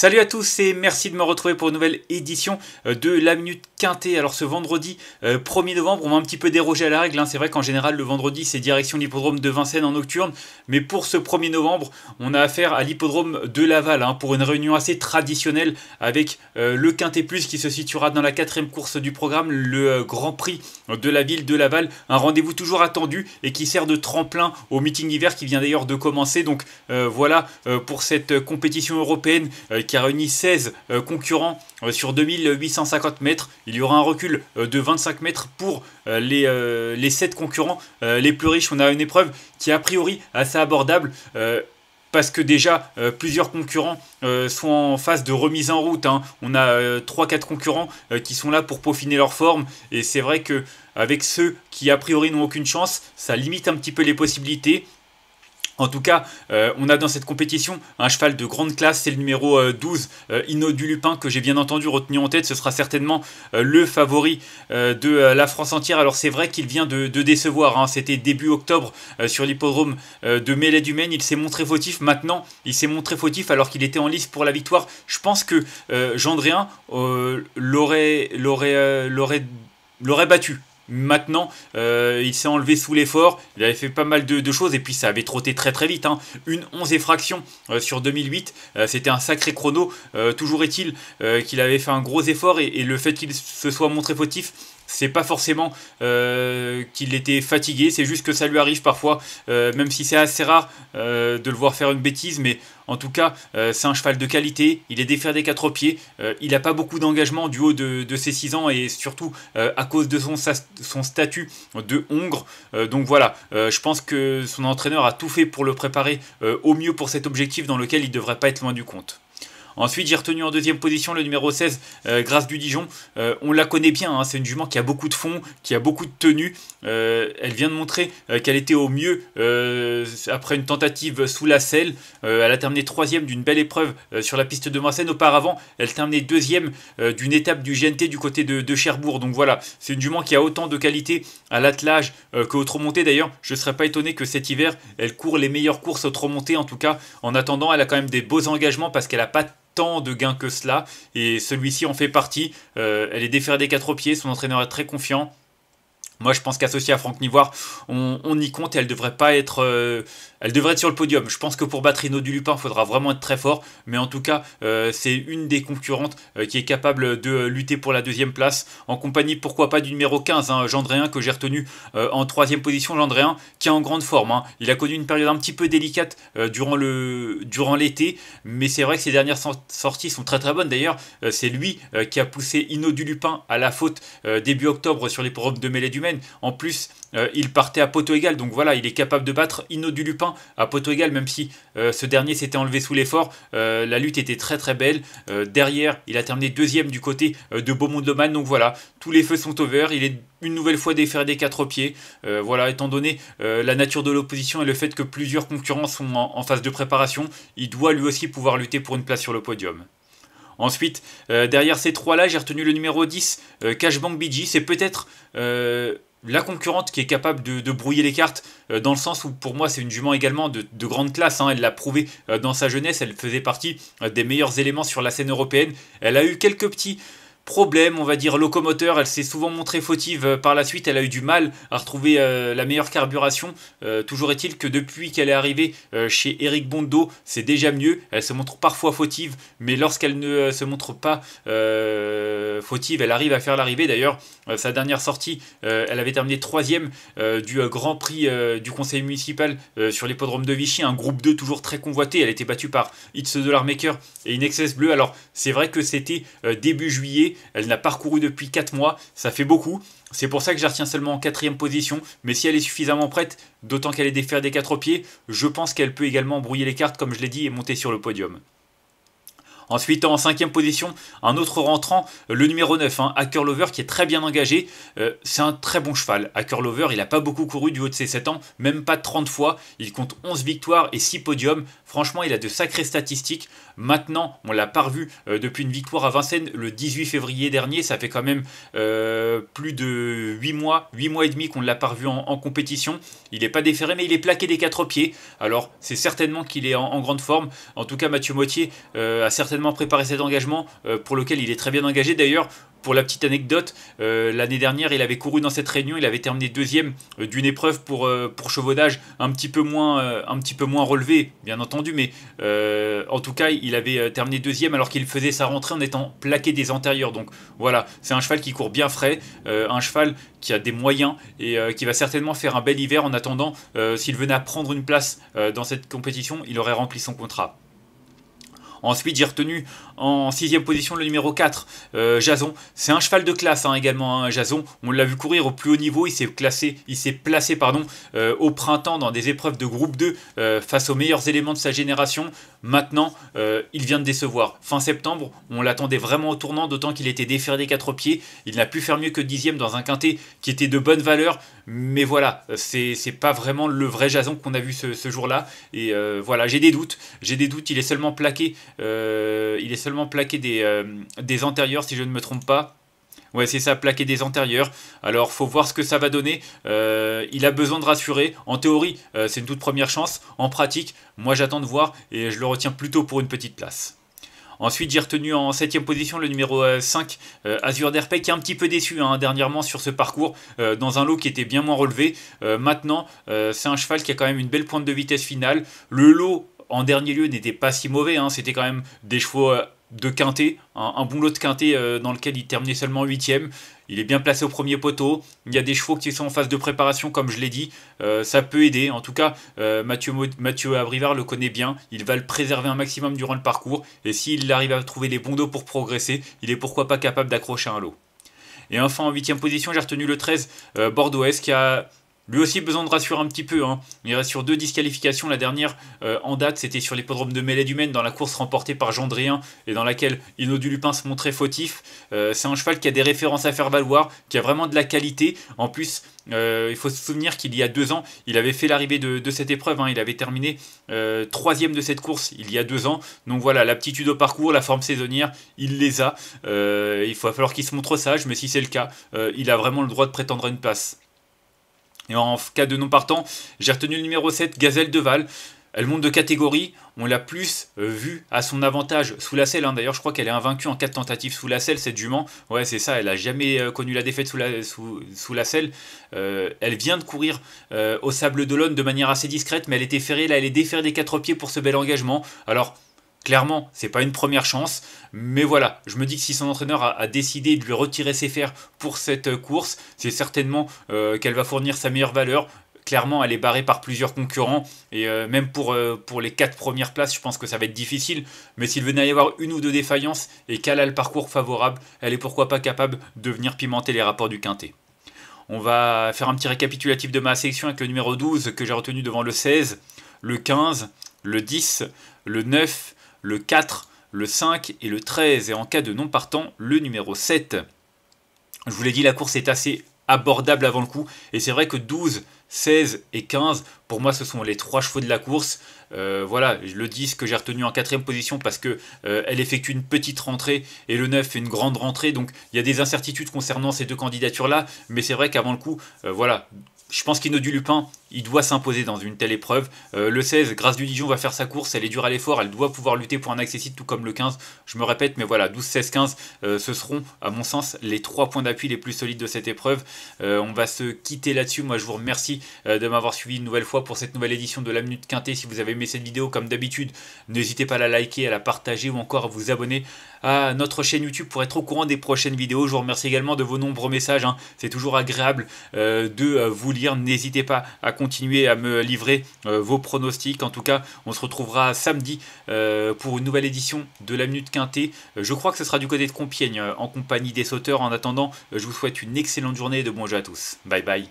Salut à tous et merci de me retrouver pour une nouvelle édition euh, de la Minute Quintée. Alors ce vendredi 1er euh, novembre, on va un petit peu déroger à la règle. Hein. C'est vrai qu'en général le vendredi c'est direction l'hippodrome de Vincennes en nocturne. Mais pour ce 1er novembre, on a affaire à l'hippodrome de Laval hein, pour une réunion assez traditionnelle avec euh, le Quintet Plus qui se situera dans la quatrième course du programme, le Grand Prix de la ville de Laval. Un rendez-vous toujours attendu et qui sert de tremplin au meeting hiver qui vient d'ailleurs de commencer. Donc voilà pour cette compétition européenne qui a réuni 16 euh, concurrents euh, sur 2850 mètres. Il y aura un recul euh, de 25 mètres pour les, les 7 concurrents les plus riches. On a une épreuve qui est a priori assez abordable parce que déjà plusieurs concurrents sont en phase de remise en route. Hein. On a 3-4 concurrents qui sont là pour peaufiner leur forme. Et c'est vrai que avec ceux qui a priori n'ont aucune chance, ça limite un petit peu les possibilités. En tout cas, euh, on a dans cette compétition un cheval de grande classe, c'est le numéro 12, euh, euh, Inaud du Lupin, que j'ai bien entendu retenu en tête. Ce sera certainement le favori de la France entière. Alors c'est vrai qu'il vient de, décevoir, hein. c'était début octobre sur l'hippodrome de Mêlée du Maine. Il s'est montré fautif, maintenant il s'est montré fautif alors qu'il était en lice pour la victoire. Je pense que Jean l'aurait l'aurait l'aurait battu Maintenant, euh, il s'est enlevé sous l'effort, il avait fait pas mal de, choses et puis ça avait trotté très très vite. Hein. Une 11 effraction euh, sur 2008, euh, c'était un sacré chrono. toujours est-il qu'il avait fait un gros effort et le fait qu'il se soit montré fautif c'est pas forcément euh, qu'il était fatigué, c'est juste que ça lui arrive parfois, euh, même si c'est assez rare euh, de le voir faire une bêtise, mais en tout cas, c'est un cheval de qualité, il est défaire des quatre pieds, il n'a pas beaucoup d'engagement du haut de, ses 6 ans et surtout à cause de son, son statut de hongre. donc voilà, je pense que son entraîneur a tout fait pour le préparer au mieux pour cet objectif dans lequel il ne devrait pas être loin du compte. Ensuite, j'ai retenu en deuxième position le numéro 16, euh, Grâce du Dijon. Euh, on la connaît bien, hein, c'est une jument qui a beaucoup de fond, qui a beaucoup de tenue. Euh, elle vient de montrer qu'elle était au mieux après une tentative sous la selle. elle a terminé troisième d'une belle épreuve sur la piste de Vincennes. Auparavant, elle terminait deuxième d'une étape du GNT du côté de, Cherbourg. Donc voilà, c'est une jument qui a autant de qualité à l'attelage qu'au trop D'ailleurs, je ne serais pas étonné que cet hiver, elle court les meilleures courses au trop En tout cas, en attendant, elle a quand même des beaux engagements parce qu'elle n'a pas de gains que cela, et celui-ci en fait partie. Euh, elle est défaire des quatre pieds, son entraîneur est très confiant, moi, je pense qu'associé à Franck Nivoire, on, y compte et elle devrait pas être, euh, elle devrait être sur le podium. Je pense que pour battre Rino du Lupin, il faudra vraiment être très fort. Mais en tout cas, euh, c'est une des concurrentes euh, qui est capable de lutter pour la deuxième place en compagnie, pourquoi pas, du numéro 15, hein, Jean Gendréen, que j'ai retenu en troisième position. Gendréen, qui est en grande forme. Hein. Il a connu une période un petit peu délicate durant le, durant l'été, mais c'est vrai que ses dernières sorties sont très très bonnes. D'ailleurs, c'est lui qui a poussé Ino du Lupin à la faute début octobre sur les programmes de mêlée du en plus, euh, il partait à poteau égal, donc voilà, il est capable de battre Inno du Lupin à poteau égal, même si euh, ce dernier s'était enlevé sous l'effort. Euh, la lutte était très très belle. derrière, il a terminé deuxième du côté de Beaumont de Loman, donc voilà, tous les feux sont ouverts. Il est une nouvelle fois déféré des quatre pieds. voilà, étant donné la nature de l'opposition et le fait que plusieurs concurrents sont en phase de préparation, il doit lui aussi pouvoir lutter pour une place sur le podium. Ensuite, euh, derrière ces trois-là, j'ai retenu le numéro 10, euh, Cashbank BG. C'est peut-être euh, la concurrente qui est capable de, brouiller les cartes, euh, dans le sens où pour moi c'est une jument également de, grande classe. Hein. Elle l'a prouvé dans sa jeunesse, elle faisait partie des meilleurs éléments sur la scène européenne. Elle a eu quelques petits problème, on va dire locomoteur, elle s'est souvent montrée fautive euh, par la suite, elle a eu du mal à retrouver euh, la meilleure carburation. Euh, toujours est-il que depuis qu'elle est arrivée chez Eric Bondo, c'est déjà mieux. Elle se montre parfois fautive, mais lorsqu'elle ne se montre pas fautive, elle arrive à faire l'arrivée. D'ailleurs, sa dernière sortie, elle avait terminé troisième du Grand Prix du Conseil municipal sur l'hippodrome de Vichy, un groupe 2 toujours très convoité. Elle a été battue par It's Dollar Maker et Inexcess Bleu. Alors, c'est vrai que c'était début juillet, elle n'a parcouru depuis 4 mois, ça fait beaucoup. C'est pour ça que je retiens seulement en quatrième position. Mais si elle est suffisamment prête, d'autant qu'elle est défaire des 4 pieds, je pense qu'elle peut également brouiller les cartes, comme je l'ai dit, et monter sur le podium. Ensuite, en cinquième position, un autre rentrant, le numéro 9, hein, Hacker Lover, qui est très bien engagé. Euh, c'est un très bon cheval. Hacker Lover, il n'a pas beaucoup couru du haut de ses 7 ans, même pas 30 fois. Il compte 11 victoires et 6 podiums. Franchement, il a de sacrées statistiques. Maintenant, on l'a pas revu euh, depuis une victoire à Vincennes le 18 février dernier. Ça fait quand même euh, plus de 8 mois, 8 mois et demi qu'on ne l'a pas revu en, compétition. Il n'est pas déféré, mais il est plaqué des 4 pieds. Alors, c'est certainement qu'il est en, grande forme. En tout cas, Mathieu Mottier a certainement préparé cet engagement euh, pour lequel il est très bien engagé. D'ailleurs, pour la petite anecdote, euh, l'année dernière, il avait couru dans cette réunion, il avait terminé deuxième euh, d'une épreuve pour, pour chevaudage un petit peu moins, un petit peu moins relevé bien entendu, mais en tout cas, il avait terminé deuxième alors qu'il faisait sa rentrée en étant plaqué des antérieurs. Donc voilà, c'est un cheval qui court bien frais, un cheval qui a des moyens et qui va certainement faire un bel hiver en attendant, s'il venait à prendre une place dans cette compétition, il aurait rempli son contrat. Ensuite, j'ai retenu en sixième position le numéro 4, euh, Jason. C'est un cheval de classe hein, également, hein, Jason. On l'a vu courir au plus haut niveau. Il s'est classé, il s'est placé pardon, euh, au printemps dans des épreuves de groupe 2 euh, face aux meilleurs éléments de sa génération. Maintenant, il vient de décevoir. Fin septembre, on l'attendait vraiment au tournant, d'autant qu'il était déféré des quatre pieds. Il n'a pu faire mieux que dixième dans un quintet qui était de bonne valeur. Mais voilà, c'est pas vraiment le vrai Jason qu'on a vu ce, jour-là. Et euh, voilà, j'ai des doutes. J'ai des doutes. Il est seulement plaqué. Euh, il est seulement plaqué euh, des, antérieurs, si je ne me trompe pas. Ouais, c'est ça, plaqué des antérieurs. Alors, faut voir ce que ça va donner. il a besoin de rassurer. En théorie, c'est une toute première chance. En pratique, moi, j'attends de voir et je le retiens plutôt pour une petite place. Ensuite, j'ai retenu en 7 position le numéro 5, Azur Derpey, qui est un petit peu déçu hein, dernièrement sur ce parcours, euh, dans un lot qui était bien moins relevé. Euh, maintenant, euh, c'est un cheval qui a quand même une belle pointe de vitesse finale. Le lot en dernier lieu n'était pas si mauvais. Hein. C'était quand même des chevaux de quintet, un bon lot de quintet euh, dans lequel il terminait seulement 8 Il est bien placé au premier poteau. Il y a des chevaux qui sont en phase de préparation, comme je l'ai dit. Euh, ça peut aider. En tout cas, euh, Mathieu, Mathieu Abrivard le connaît bien. Il va le préserver un maximum durant le parcours. Et s'il arrive à trouver les bons dos pour progresser, il est pourquoi pas capable d'accrocher un lot. Et enfin, en 8 position, j'ai retenu le 13, bordeaux S qui a lui aussi besoin de rassurer un petit peu. Hein. Il reste sur deux disqualifications. La dernière euh, en date, c'était sur l'hippodrome de Mêlée du Maine, dans la course remportée par Gendrien et dans laquelle Inaud du Lupin se montrait fautif. Euh, c'est un cheval qui a des références à faire valoir, qui a vraiment de la qualité. En plus, euh, il faut se souvenir qu'il y a deux ans, il avait fait l'arrivée de, cette épreuve. Hein. Il avait terminé troisième de cette course il y a deux ans. Donc voilà, l'aptitude au parcours, la forme saisonnière, il les a. il va falloir qu'il se montre sage, mais si c'est le cas, il a vraiment le droit de prétendre une place. Et en cas de non partant, j'ai retenu le numéro 7, Gazelle Deval. Elle monte de catégorie, on l'a plus euh, vue à son avantage sous la selle. Hein. D'ailleurs, je crois qu'elle est invaincue en 4 tentatives sous la selle, cette jument. Ouais, c'est ça, elle n'a jamais euh, connu la défaite sous la, sous, la selle. Euh, elle vient de courir au Sable d'Olonne de manière assez discrète, mais elle était ferrée, là, elle est déferrée des quatre pieds pour ce bel engagement. Alors, Clairement, c'est pas une première chance, mais voilà, je me dis que si son entraîneur a, décidé de lui retirer ses fers pour cette euh, course, c'est certainement euh, qu'elle va fournir sa meilleure valeur, clairement elle est barrée par plusieurs concurrents et euh, même pour, pour les quatre premières places je pense que ça va être difficile mais s'il venait à y avoir une ou deux défaillances et qu'elle a le parcours favorable elle est pourquoi pas capable de venir pimenter les rapports du quintet on va faire un petit récapitulatif de ma sélection avec le numéro 12 que j'ai retenu devant le 16 le 15 le 10 le 9 le 4, le 5 et le 13. Et en cas de non partant, le numéro 7. Je vous l'ai dit, la course est assez abordable avant le coup. Et c'est vrai que 12, 16 et 15, pour moi, ce sont les trois chevaux de la course. Euh, voilà, le 10 que j'ai retenu en quatrième position parce qu'elle euh, effectue une petite rentrée et le 9 fait une grande rentrée. Donc il y a des incertitudes concernant ces deux candidatures-là. Mais c'est vrai qu'avant le coup, euh, voilà, je pense du Lupin, il doit s'imposer dans une telle épreuve. Euh, le 16, Grâce du Dijon va faire sa course, elle est dure à l'effort, elle doit pouvoir lutter pour un accessible, tout comme le 15. Je me répète, mais voilà, 12, 16, 15, ce seront, à mon sens, les trois points d'appui les plus solides de cette épreuve. Euh, on va se quitter là-dessus. Moi, je vous remercie euh, de m'avoir suivi une nouvelle fois pour cette nouvelle édition de la Minute Quintée. Si vous avez aimé cette vidéo, comme d'habitude, n'hésitez pas à la liker, à la partager ou encore à vous abonner à notre chaîne YouTube pour être au courant des prochaines vidéos. Je vous remercie également de vos nombreux messages. Hein. C'est toujours agréable euh, de euh, vous lire. N'hésitez pas à continuer à me livrer euh, vos pronostics. En tout cas, on se retrouvera samedi pour une nouvelle édition de la Minute Quintée. je crois que ce sera du côté de Compiègne en compagnie des sauteurs. En attendant, je vous souhaite une excellente journée et de bons jeux à tous. Bye bye.